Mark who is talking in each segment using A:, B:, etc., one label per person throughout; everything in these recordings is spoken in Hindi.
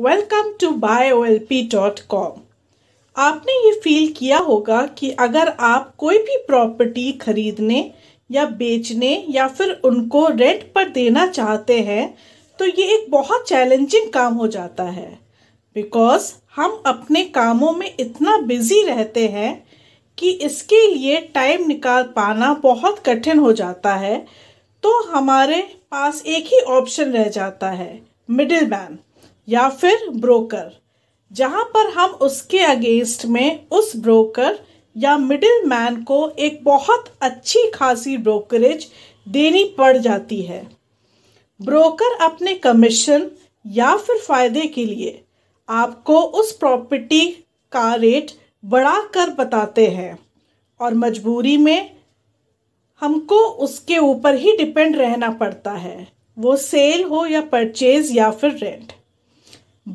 A: वेलकम टू कॉम आपने ये फील किया होगा कि अगर आप कोई भी प्रॉपर्टी खरीदने या बेचने या फिर उनको रेंट पर देना चाहते हैं तो ये एक बहुत चैलेंजिंग काम हो जाता है बिकॉज हम अपने कामों में इतना बिजी रहते हैं कि इसके लिए टाइम निकाल पाना बहुत कठिन हो जाता है तो हमारे पास एक ही ऑप्शन रह जाता है मिडिल मैन या फिर ब्रोकर जहां पर हम उसके अगेंस्ट में उस ब्रोकर या मिडिल मैन को एक बहुत अच्छी खासी ब्रोकरेज देनी पड़ जाती है ब्रोकर अपने कमीशन या फिर फायदे के लिए आपको उस प्रॉपर्टी का रेट बढ़ा कर बताते हैं और मजबूरी में हमको उसके ऊपर ही डिपेंड रहना पड़ता है वो सेल हो या परचेज या फिर रेंट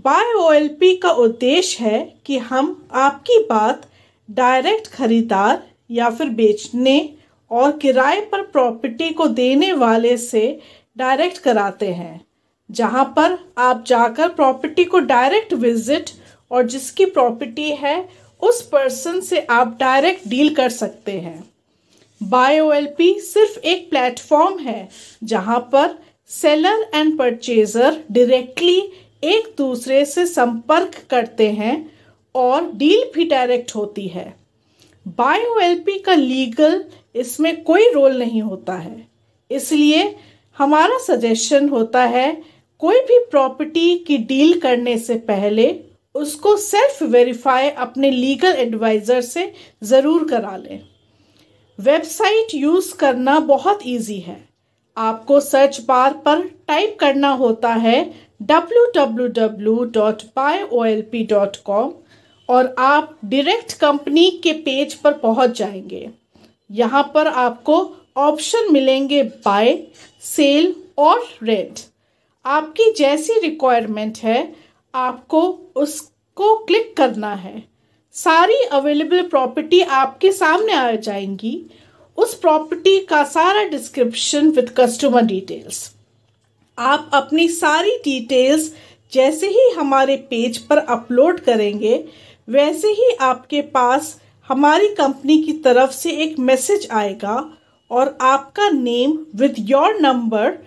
A: बाय का उद्देश्य है कि हम आपकी बात डायरेक्ट खरीदार या फिर बेचने और किराए पर प्रॉपर्टी को देने वाले से डायरेक्ट कराते हैं जहाँ पर आप जाकर प्रॉपर्टी को डायरेक्ट विजिट और जिसकी प्रॉपर्टी है उस पर्सन से आप डायरेक्ट डील कर सकते हैं बाय बायोएलपी सिर्फ एक प्लेटफॉर्म है जहाँ पर सेलर एंड परचेजर डायरेक्टली एक दूसरे से संपर्क करते हैं और डील भी डायरेक्ट होती है बायो बायोएलपी का लीगल इसमें कोई रोल नहीं होता है इसलिए हमारा सजेशन होता है कोई भी प्रॉपर्टी की डील करने से पहले उसको सेल्फ वेरीफाई अपने लीगल एडवाइज़र से ज़रूर करा लें वेबसाइट यूज़ करना बहुत इजी है आपको सर्च बार पर टाइप करना होता है www.buyolp.com और आप डायरेक्ट कंपनी के पेज पर पहुंच जाएंगे यहाँ पर आपको ऑप्शन मिलेंगे बाय सेल और रेंट आपकी जैसी रिक्वायरमेंट है आपको उसको क्लिक करना है सारी अवेलेबल प्रॉपर्टी आपके सामने आ जाएंगी उस प्रॉपर्टी का सारा डिस्क्रिप्शन विद कस्टमर डिटेल्स आप अपनी सारी डिटेल्स जैसे ही हमारे पेज पर अपलोड करेंगे वैसे ही आपके पास हमारी कंपनी की तरफ से एक मैसेज आएगा और आपका name with your number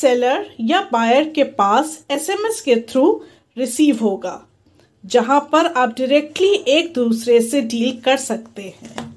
A: seller या बायर के पास एसएमएस के थ्रू रिसीव होगा जहां पर आप डायरेक्टली एक दूसरे से डील कर सकते हैं